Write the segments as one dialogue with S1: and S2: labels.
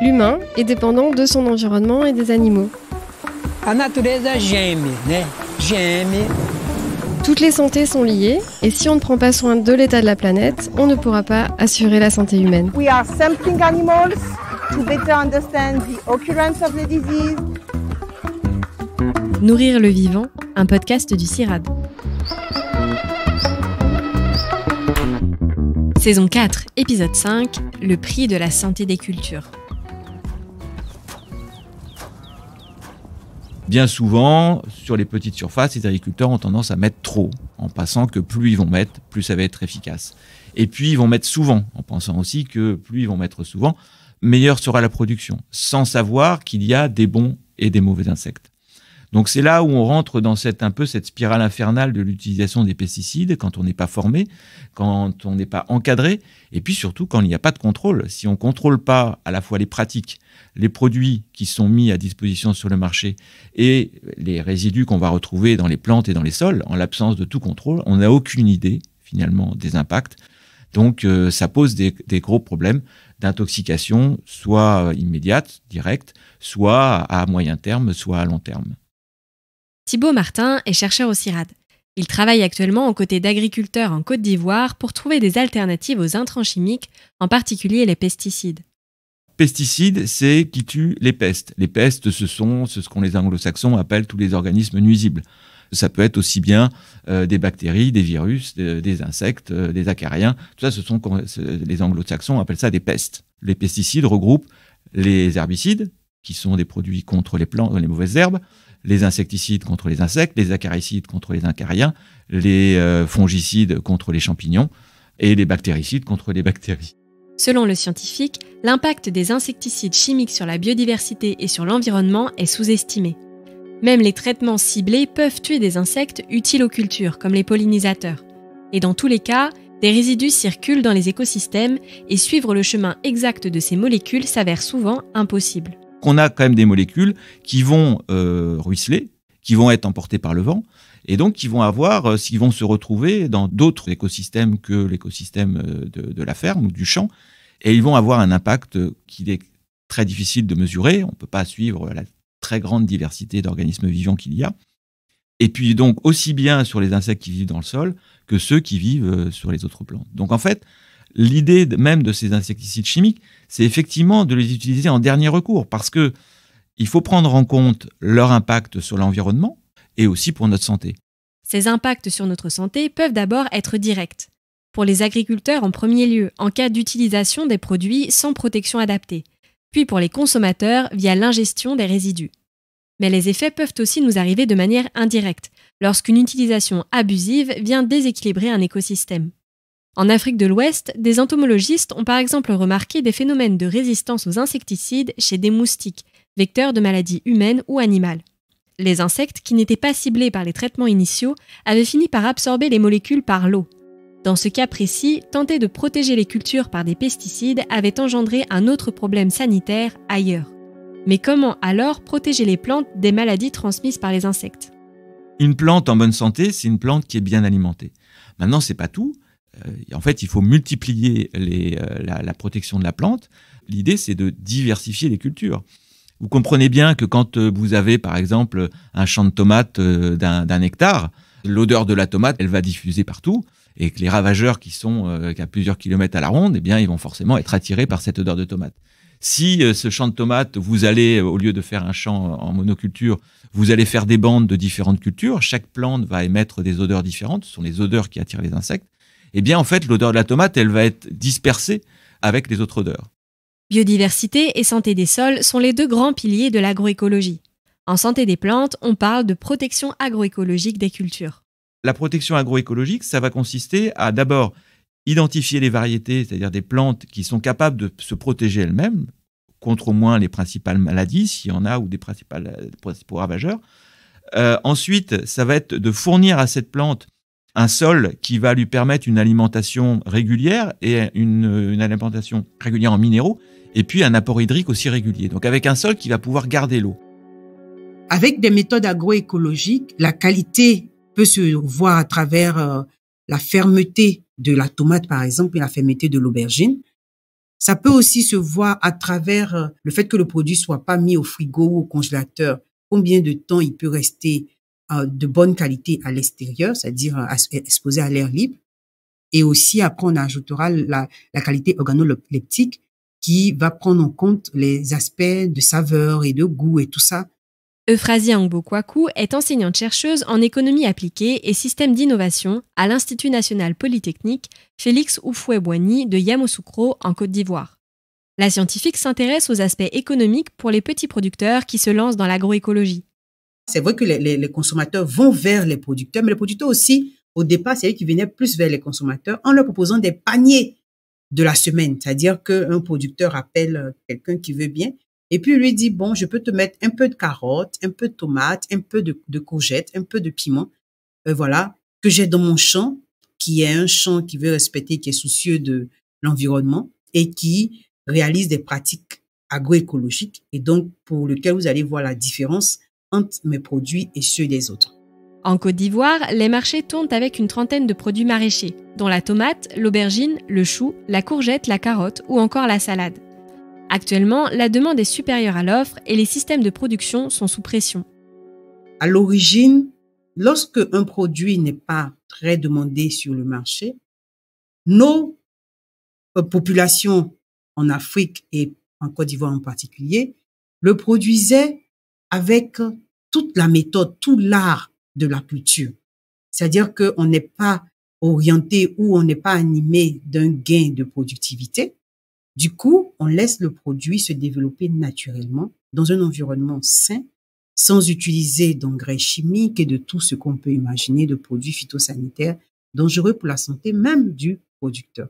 S1: l'humain est dépendant de son environnement et des animaux. La j'aime. Toutes les santés sont liées et si on ne prend pas soin de l'état de la planète, on ne pourra pas assurer la santé humaine.
S2: We are sampling animals to better understand the occurrence of the disease.
S1: Nourrir le vivant, un podcast du CIRAD. Saison 4, épisode 5, le prix de la santé des cultures.
S3: Bien souvent, sur les petites surfaces, les agriculteurs ont tendance à mettre trop, en pensant que plus ils vont mettre, plus ça va être efficace. Et puis, ils vont mettre souvent, en pensant aussi que plus ils vont mettre souvent, meilleure sera la production, sans savoir qu'il y a des bons et des mauvais insectes. Donc c'est là où on rentre dans cette un peu cette spirale infernale de l'utilisation des pesticides quand on n'est pas formé, quand on n'est pas encadré, et puis surtout quand il n'y a pas de contrôle. Si on ne contrôle pas à la fois les pratiques, les produits qui sont mis à disposition sur le marché et les résidus qu'on va retrouver dans les plantes et dans les sols, en l'absence de tout contrôle, on n'a aucune idée finalement des impacts. Donc euh, ça pose des, des gros problèmes d'intoxication, soit immédiate, directe, soit à moyen terme, soit à long terme.
S1: Thibaut Martin est chercheur au CIRAD. Il travaille actuellement aux côtés d'agriculteurs en Côte d'Ivoire pour trouver des alternatives aux intrants chimiques, en particulier les pesticides
S3: pesticides, c'est qui tue les pestes. Les pestes, ce sont ce qu'on les anglo-saxons appellent tous les organismes nuisibles. Ça peut être aussi bien euh, des bactéries, des virus, des insectes, euh, des acariens. ce les anglo-saxons appellent ça des pestes. Les pesticides regroupent les herbicides, qui sont des produits contre les plantes, les mauvaises herbes, les insecticides contre les insectes, les acaricides contre les acariens, les euh, fongicides contre les champignons et les bactéricides contre les bactéries.
S1: Selon le scientifique, l'impact des insecticides chimiques sur la biodiversité et sur l'environnement est sous-estimé. Même les traitements ciblés peuvent tuer des insectes utiles aux cultures, comme les pollinisateurs. Et dans tous les cas, des résidus circulent dans les écosystèmes et suivre le chemin exact de ces molécules s'avère souvent impossible
S3: qu'on a quand même des molécules qui vont euh, ruisseler, qui vont être emportées par le vent, et donc qui vont avoir, s'ils euh, vont se retrouver dans d'autres écosystèmes que l'écosystème euh, de, la ferme ou du champ, et ils vont avoir un impact qui est très difficile de mesurer. On ne peut pas suivre la très grande diversité d'organismes vivants qu'il y a. Et puis donc aussi bien sur les insectes qui vivent dans le sol que ceux qui vivent sur les autres plantes. Donc en fait, l'idée même de ces insecticides chimiques, c'est effectivement de les utiliser en dernier recours, parce que il faut prendre en compte leur impact sur l'environnement et aussi pour notre santé.
S1: Ces impacts sur notre santé peuvent d'abord être directs. Pour les agriculteurs en premier lieu, en cas d'utilisation des produits sans protection adaptée, puis pour les consommateurs via l'ingestion des résidus. Mais les effets peuvent aussi nous arriver de manière indirecte, lorsqu'une utilisation abusive vient déséquilibrer un écosystème. En Afrique de l'Ouest, des entomologistes ont par exemple remarqué des phénomènes de résistance aux insecticides chez des moustiques, vecteurs de maladies humaines ou animales. Les insectes, qui n'étaient pas ciblés par les traitements initiaux, avaient fini par absorber les molécules par l'eau. Dans ce cas précis, tenter de protéger les cultures par des pesticides avait engendré un autre problème sanitaire ailleurs. Mais comment alors protéger les plantes des maladies transmises par les insectes
S3: Une plante en bonne santé, c'est une plante qui est bien alimentée. Maintenant, c'est pas tout. Euh, en fait, il faut multiplier euh, la, protection de la plante. L'idée, c'est de diversifier les cultures. Vous comprenez bien que quand euh, vous avez, par exemple, un champ de tomates d'un hectare, l'odeur de la tomate, elle va diffuser partout et que les ravageurs qui sont à plusieurs kilomètres à la ronde, eh bien, ils vont forcément être attirés par cette odeur de tomate. Si ce champ de tomates, vous allez, au lieu de faire un champ en monoculture, vous allez faire des bandes de différentes cultures, chaque plante va émettre des odeurs différentes, ce sont les odeurs qui attirent les insectes eh bien en fait l'odeur de la tomate, elle va être dispersée avec les autres odeurs.
S1: Biodiversité et santé des sols sont les deux grands piliers de l'agroécologie. En santé des plantes, on parle de protection agroécologique des cultures.
S3: La protection agroécologique, ça va consister à d'abord identifier les variétés, c'est-à-dire des plantes qui sont capables de se protéger elles-mêmes contre au moins les principales maladies, s'il y en a, ou des principaux euh, ravageurs. Euh, ensuite, ça va être de fournir à cette plante un sol qui va lui permettre une alimentation régulière et une, alimentation régulière en minéraux, et puis un apport hydrique aussi régulier. Donc avec un sol qui va pouvoir garder l'eau.
S2: Avec des méthodes agroécologiques, la qualité peut se voir à travers euh, la fermeté de la tomate, par exemple, et la fermeté de l'aubergine. Ça peut aussi se voir à travers euh, le fait que le produit soit pas mis au frigo ou au congélateur. Combien de temps il peut rester euh, de bonne qualité à l'extérieur, c'est-à-dire euh, euh, exposé à l'air libre. Et aussi, après, on ajoutera la, qualité organoleptique qui va prendre en compte les aspects de saveur et de goût et tout ça.
S1: Euphrasia angbo est enseignante-chercheuse en économie appliquée et système d'innovation à l'Institut national polytechnique Félix Oufoué-Boigny de Yamoussoukro en Côte d'Ivoire. La scientifique s'intéresse aux aspects économiques pour les petits producteurs qui se lancent dans l'agroécologie c'est
S2: vrai que les, les, consommateurs vont vers les producteurs, mais les producteurs aussi, au départ, c'est eux qui venaient plus vers les consommateurs en leur proposant des paniers de la semaine. C'est-à-dire qu'un producteur appelle euh, quelqu'un qui veut bien et puis lui dit, bon, je peux te mettre un peu de carottes, un peu de tomates, un peu de, de courgettes, un peu de piment, euh, voilà, que j'ai dans mon champ, qui est un champ qui veut respecter, qui est soucieux de l'environnement et qui réalise des pratiques agroécologiques et donc pour lequel vous allez voir la différence entre mes produits et ceux des autres.
S1: En Côte d'Ivoire, les marchés tournent avec une trentaine de produits maraîchers, dont la tomate, l'aubergine, le chou, la courgette, la carotte ou encore la salade. Actuellement, la demande est supérieure à l'offre et les systèmes de production sont sous pression.
S2: À l'origine, lorsque un produit n'est pas très demandé sur le marché, nos euh, populations en Afrique et en Côte d'Ivoire en particulier le produisaient avec toute la méthode, tout l'art de la culture. C'est-à-dire qu'on n'est pas orienté ou on n'est pas animé d'un gain de productivité. Du coup, on laisse le produit se développer naturellement dans un environnement sain, sans utiliser d'engrais chimiques et de tout ce qu'on peut imaginer de produits phytosanitaires dangereux pour la santé même du producteur.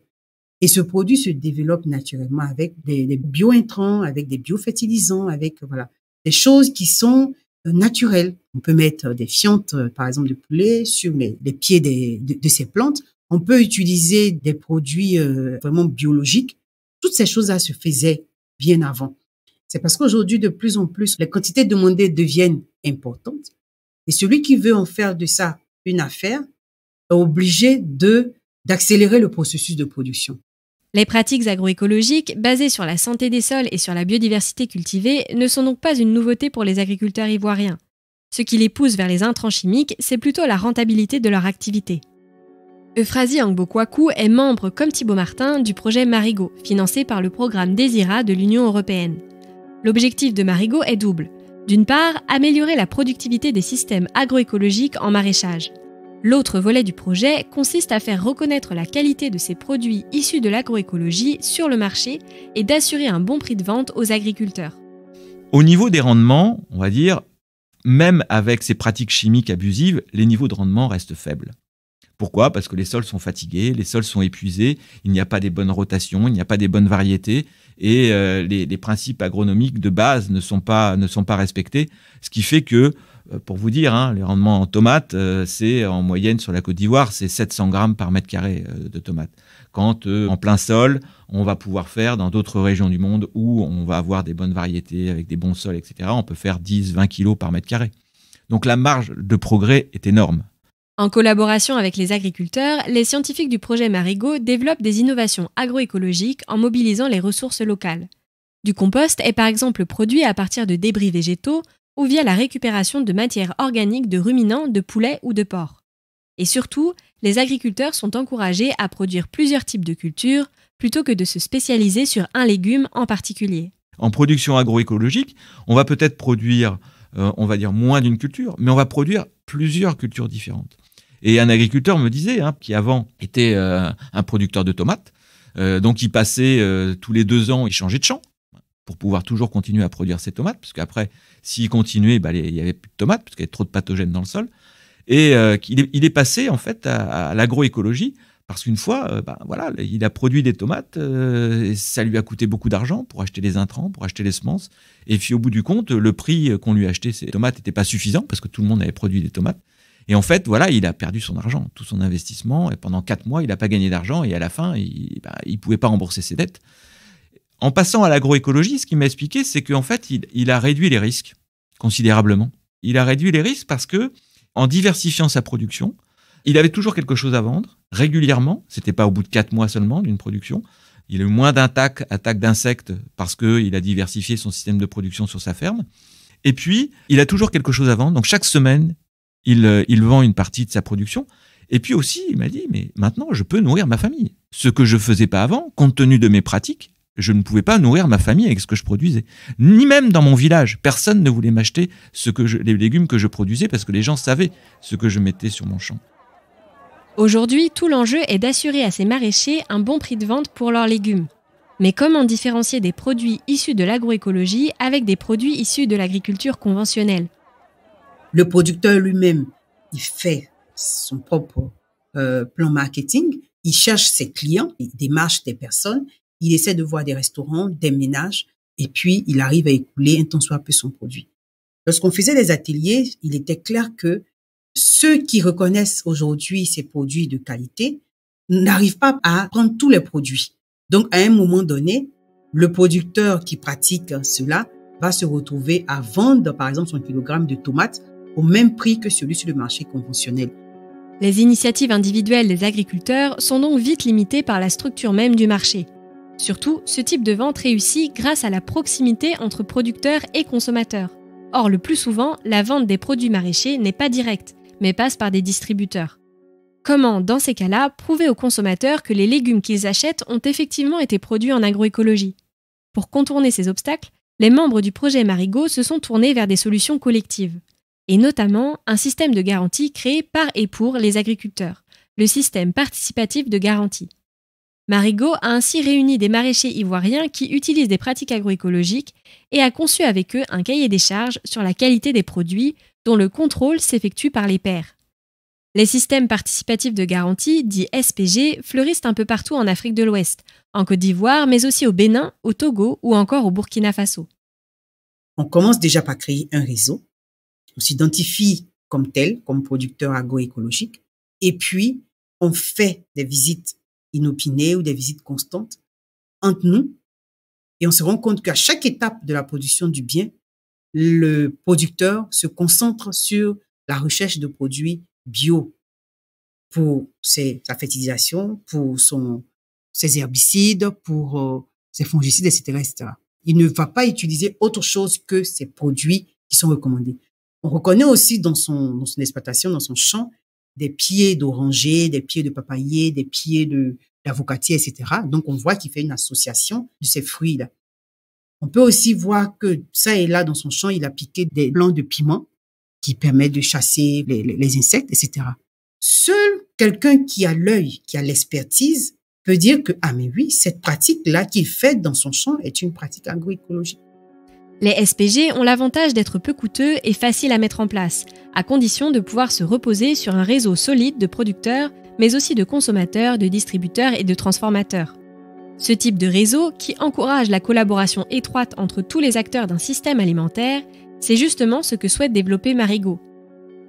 S2: Et ce produit se développe naturellement avec des, bio-intrants, avec des biofertilisants, avec voilà des choses qui sont euh, naturelles. On peut mettre euh, des fientes, euh, par exemple, de poulet sur les, pieds de, ces plantes. On peut utiliser des produits vraiment biologiques. Toutes ces choses-là se faisaient bien avant. C'est parce qu'aujourd'hui, de plus en plus, les quantités demandées deviennent importantes. Et celui qui veut en faire de ça une affaire est obligé de d'accélérer le processus de production.
S1: Les pratiques agroécologiques, basées sur la santé des sols et sur la biodiversité cultivée, ne sont donc pas une nouveauté pour les agriculteurs ivoiriens. Ce qui les pousse vers les intrants chimiques, c'est plutôt la rentabilité de leur activité. Euphrasie angbo est membre, comme Thibaut Martin, du projet Marigot, financé par le programme DESIRA de l'Union européenne. L'objectif de Marigot est double. D'une part, améliorer la productivité des systèmes agroécologiques en maraîchage. L'autre volet du projet consiste à faire reconnaître la qualité de ces produits issus de l'agroécologie sur le marché et d'assurer un bon prix de vente aux agriculteurs.
S3: Au niveau des rendements, on va dire, même avec ces pratiques chimiques abusives, les niveaux de rendement restent faibles. Pourquoi Parce que les sols sont fatigués, les sols sont épuisés, il n'y a pas des bonnes rotations, il n'y a pas des bonnes variétés, et euh, les, principes agronomiques de base ne sont pas respectés, ce qui fait que euh, pour vous dire, hein, les rendements en tomates, euh, c'est en moyenne sur la Côte d'Ivoire, c'est 700 grammes par mètre carré euh, de tomates. Quand en plein sol, on va pouvoir faire dans d'autres régions du monde où on va avoir des bonnes variétés avec des bons sols, etc., on peut faire 10-20 kilos par mètre carré. Donc la marge de progrès est énorme.
S1: En collaboration avec les agriculteurs, les scientifiques du projet Marigot développent des innovations agroécologiques en mobilisant les ressources locales. Du compost est par exemple produit à partir de débris végétaux ou via la récupération de matières organiques de ruminants, de poulets ou de porcs. Et surtout, les agriculteurs sont encouragés à produire plusieurs types de cultures plutôt que de se spécialiser sur un légume en particulier.
S3: En production agroécologique, on va peut-être produire, euh, on va dire, moins d'une culture, mais on va produire plusieurs cultures différentes. Et un agriculteur me disait, hein, qui avant était euh, un producteur de tomates, euh, donc il passait tous les deux ans, il changeait de champ, pour pouvoir toujours continuer à produire ses tomates, parce qu'après, s'il continuait, bah, il n'y avait plus de tomates, parce qu'il y avait trop de pathogènes dans le sol. Et euh, il, est, passé, en fait, à, l'agroécologie, parce qu'une fois, euh, bah, voilà, il a produit des tomates, euh, et ça lui a coûté beaucoup d'argent pour acheter les intrants, pour acheter les semences. Et puis, au bout du compte, le prix qu'on lui a acheté ces tomates n'était pas suffisant, parce que tout le monde avait produit des tomates. Et en fait, voilà, il a perdu son argent, tout son investissement. Et pendant quatre mois, il n'a pas gagné d'argent. Et à la fin, il ne bah, pouvait pas rembourser ses dettes. En passant à l'agroécologie, ce qu'il m'a expliqué, c'est qu'en fait, il, a réduit les risques considérablement. Il a réduit les risques parce que, en diversifiant sa production, il avait toujours quelque chose à vendre régulièrement. C'était pas au bout de quatre mois seulement d'une production. Il a eu moins d'attaques, attaques, d'insectes parce qu'il a diversifié son système de production sur sa ferme. Et puis, il a toujours quelque chose à vendre. Donc, chaque semaine, il, euh, il vend une partie de sa production. Et puis aussi, il m'a dit, mais maintenant, je peux nourrir ma famille. Ce que je faisais pas avant, compte tenu de mes pratiques, je ne pouvais pas nourrir ma famille avec ce que je produisais. Ni même dans mon village, personne ne voulait m'acheter ce que les légumes que je produisais parce que les gens savaient ce que je mettais sur mon champ.
S1: Aujourd'hui, tout l'enjeu est d'assurer à ces maraîchers un bon prix de vente pour leurs légumes. Mais comment différencier des produits issus de l'agroécologie avec des produits issus de l'agriculture conventionnelle
S2: Le producteur lui-même, il fait son propre euh, plan marketing, il cherche ses clients, il démarche des personnes, il essaie de voir des restaurants, des ménages, et puis il arrive à écouler un tant soit peu son produit. Lorsqu'on faisait des ateliers, il était clair que ceux qui reconnaissent aujourd'hui ces produits de qualité n'arrivent pas à prendre tous les produits. Donc, à un moment donné, le producteur qui pratique cela va se retrouver à vendre, par exemple, son kilogramme de tomates au même prix que celui sur le marché conventionnel.
S1: Les initiatives individuelles des agriculteurs sont donc vite limitées par la structure même du marché. Surtout, ce type de vente réussit grâce à la proximité entre producteurs et consommateurs. Or, le plus souvent, la vente des produits maraîchers n'est pas directe, mais passe par des distributeurs. Comment, dans ces cas-là, prouver aux consommateurs que les légumes qu'ils achètent ont effectivement été produits en agroécologie Pour contourner ces obstacles, les membres du projet Marigot se sont tournés vers des solutions collectives, et notamment un système de garantie créé par et pour les agriculteurs, le système participatif de garantie. Marigo a ainsi réuni des maraîchers ivoiriens qui utilisent des pratiques agroécologiques et a conçu avec eux un cahier des charges sur la qualité des produits dont le contrôle s'effectue par les pairs. Les systèmes participatifs de garantie, dits SPG, fleurissent un peu partout en Afrique de l'Ouest, en Côte d'Ivoire, mais aussi au Bénin, au Togo ou encore au
S2: Burkina Faso. On commence déjà par créer un réseau, on s'identifie comme tel, comme producteur agroécologique, et puis on fait des visites inopinées ou des visites constantes entre nous. Et on se rend compte qu'à chaque étape de la production du bien, le producteur se concentre sur la recherche de produits bio pour sa fertilisation, pour ses herbicides, pour euh, ses fongicides, etc., etc. Il ne va pas utiliser autre chose que ces produits qui sont recommandés. On reconnaît aussi dans son, dans son exploitation, dans son champ, des pieds d'oranger, des pieds de papayer, des pieds de d'avocatier, etc. Donc, on voit qu'il fait une association de ces fruits-là. On peut aussi voir que ça et là, dans son champ, il a piqué des blancs de piment qui permettent de chasser les, les insectes, etc. Seul quelqu'un qui a l'œil, qui a l'expertise, peut dire que, ah mais oui, cette pratique-là qu'il fait dans son champ est une pratique agroécologique.
S1: Les SPG ont l'avantage d'être peu coûteux et faciles à mettre en place, à condition de pouvoir se reposer sur un réseau solide de producteurs, mais aussi de consommateurs, de distributeurs et de transformateurs. Ce type de réseau, qui encourage la collaboration étroite entre tous les acteurs d'un système alimentaire, c'est justement ce que souhaite développer Marigot.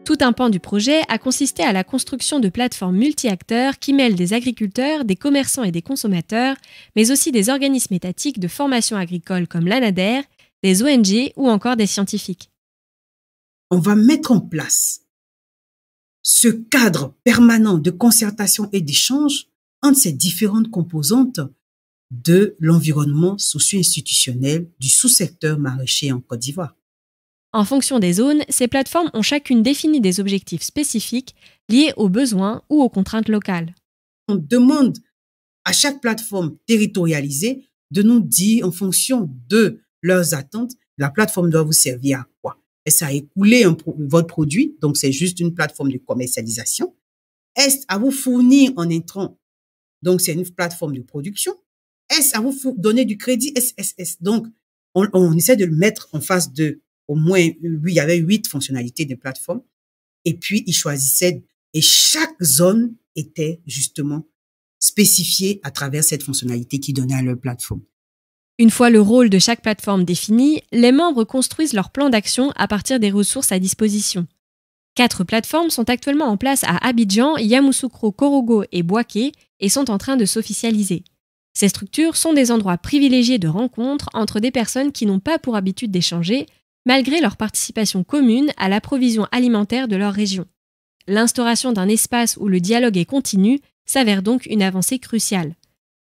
S1: Tout un pan du projet a consisté à la construction de plateformes multi-acteurs qui mêlent des agriculteurs, des commerçants et des consommateurs, mais aussi des organismes étatiques de formation agricole comme l'ANADER, des ONG ou encore des scientifiques.
S2: On va mettre en place ce cadre permanent de concertation et d'échange entre ces différentes composantes de l'environnement socio-institutionnel du sous-secteur maraîcher en Côte d'Ivoire.
S1: En fonction des zones, ces plateformes ont chacune défini des objectifs spécifiques liés aux besoins ou aux contraintes locales.
S2: On demande à chaque plateforme territorialisée de nous dire en fonction de leurs attentes, la plateforme doit vous servir à quoi Est-ce à écouler votre produit Donc, c'est juste une plateforme de commercialisation. Est-ce à vous fournir en entrant Donc, c'est une plateforme de production. Est-ce à vous donner du crédit SSS Donc, on, essaie de le mettre en face de au moins, il y avait huit fonctionnalités de plateforme. Et puis, ils choisissaient, et chaque zone était justement spécifiée à travers cette fonctionnalité qui donnait à leur plateforme.
S1: Une fois le rôle de chaque plateforme défini, les membres construisent leur plan d'action à partir des ressources à disposition. Quatre plateformes sont actuellement en place à Abidjan, Yamoussoukro, Korogo et Boaké et sont en train de s'officialiser. Ces structures sont des endroits privilégiés de rencontre entre des personnes qui n'ont pas pour habitude d'échanger, malgré leur participation commune à la provision alimentaire de leur région. L'instauration d'un espace où le dialogue est continu s'avère donc une avancée cruciale.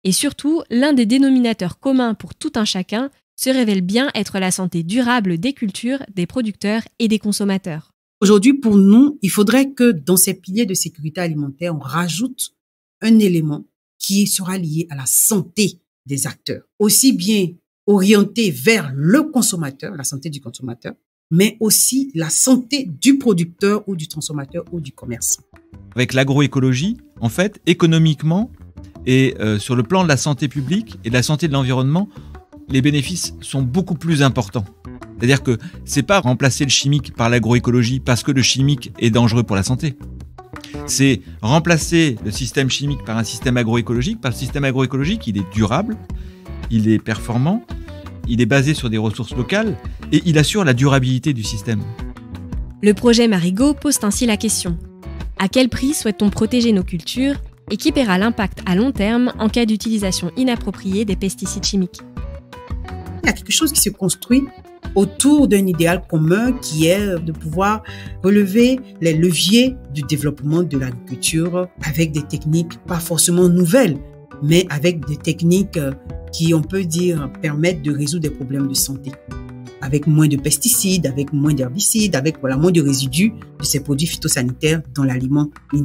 S1: Et surtout, l'un des dénominateurs communs pour tout un chacun se révèle bien être la santé durable des cultures, des producteurs et des consommateurs.
S2: Aujourd'hui, pour nous, il faudrait que dans ces piliers de sécurité alimentaire, on rajoute un élément qui sera lié à la santé des acteurs, aussi bien orienté vers le consommateur, la santé du consommateur, mais aussi la santé du producteur ou du transformateur ou du commerce.
S3: Avec l'agroécologie, en fait, économiquement, et euh, sur le plan de la santé publique et de la santé de l'environnement, les bénéfices sont beaucoup plus importants. C'est-à-dire que c'est pas remplacer le chimique par l'agroécologie parce que le chimique est dangereux pour la santé. C'est remplacer le système chimique par un système agroécologique, par le système agroécologique, il est durable, il est performant, il est basé sur des ressources locales et il assure la durabilité du système.
S1: Le projet Marigot pose ainsi la question. À quel prix souhaite-t-on protéger nos cultures et qui paiera l'impact à long terme en cas d'utilisation inappropriée des pesticides chimiques.
S2: Il y a quelque chose qui se construit autour d'un idéal commun qui est de pouvoir relever les leviers du développement de l'agriculture avec des techniques pas forcément nouvelles, mais avec des techniques qui, on peut dire, permettent de résoudre des problèmes de santé avec moins de pesticides, avec moins d'herbicides, avec moins de résidus de ces produits phytosanitaires dans l'aliment in